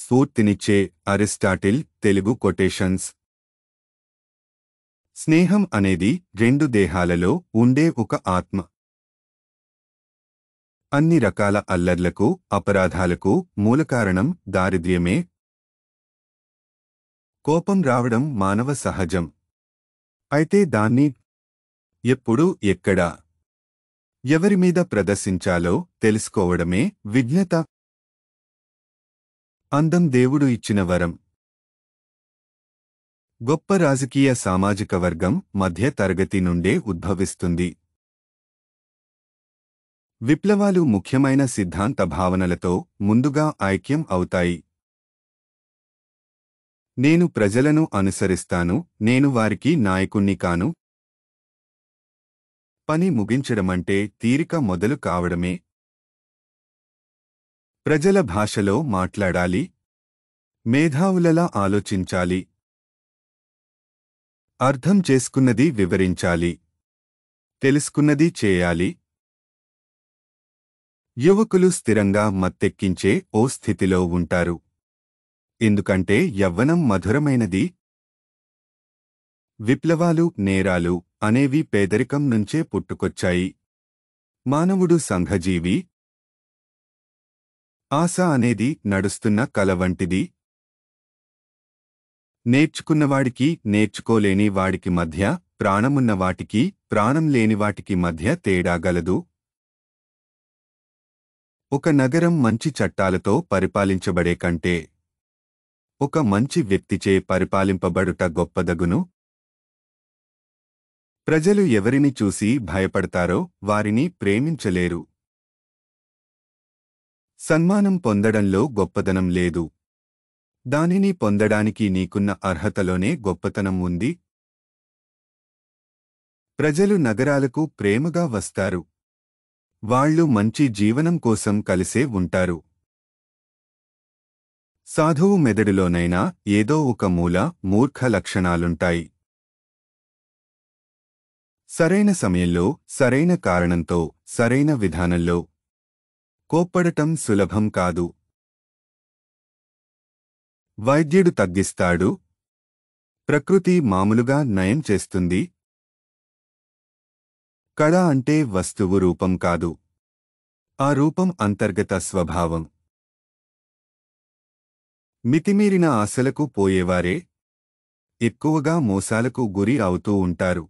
స్ఫూర్తినిచ్చే Aristotle Telugu quotations స్నేహం అనేది రెండు దేహాలలో ఉండే ఒక ఆత్మ అన్ని రకాల అల్లర్లకు అపరాధాలకు మూలకారణం దారిద్ర్యమే కోపం రావడం మానవ సహజం అయితే దాన్ని ఎప్పుడు ఎక్కడా ఎవరిమీద ప్రదర్శించాలో తెలుసుకోవడమే విజ్ఞత అందం దేవుడు ఇచ్చిన వరం గొప్ప రాజకీయ సామాజిక వర్గం మధ్య తరగతి నుండే ఉద్భవిస్తుంది విప్లవాలు ముఖ్యమైన సిద్ధాంత భావనలతో ముందుగా ఐక్యం అవుతాయి నేను ప్రజలను అనుసరిస్తాను నేను వారికి నాయకుణ్ణి కాను పని ముగించడమంటే తీరిక మొదలు కావడమే ప్రజల భాషలో మాట్లాడాలి మేధావులలా ఆలోచించాలి అర్థం చేసుకున్నది వివరించాలి తెలుసుకున్నది చేయాలి యువకులు స్థిరంగా మత్తెక్కించే ఓ స్థితిలో ఉంటారు ఎందుకంటే యవ్వనం మధురమైనది విప్లవాలు నేరాలు అనేవి పేదరికం నుంచే పుట్టుకొచ్చాయి మానవుడు సంఘజీవి ఆశ అనేది నడుస్తున్న కల వంటిది నేర్చుకున్నవాడికి నేర్చుకోలేని వాడికి మధ్య ప్రాణమున్న వాటికి ప్రాణం లేని వాటికి మధ్య తేడాగలదు ఒక నగరం మంచి చట్టాలతో పరిపాలించబడే కంటే ఒక మంచి వ్యక్తిచే పరిపాలింపబడుట గొప్పదగును ప్రజలు ఎవరిని చూసి భయపడతారో వారిని ప్రేమించలేరు సన్మానం పొందడంలో గొప్పతనం లేదు దానిని పొందడానికి నీకున్న అర్హతలోనే గొప్పతనం ఉంది ప్రజలు నగరాలకు ప్రేమగా వస్తారు వాళ్ళు మంచి జీవనం కోసం కలిసే ఉంటారు సాధువు మెదడులోనైనా ఏదో ఒక మూల మూర్ఖ లక్షణాలుంటాయి సరైన సమయంలో సరైన కారణంతో సరైన విధానంలో కోప్పడటం సులభం కాదు వైద్యుడు తగ్గిస్తాడు ప్రకృతి మామూలుగా నయం చేస్తుంది కళ అంటే వస్తువు రూపం కాదు ఆ రూపం అంతర్గత స్వభావం మితిమీరిన ఆశలకు పోయేవారే ఎక్కువగా మోసాలకు గురి అవుతూ ఉంటారు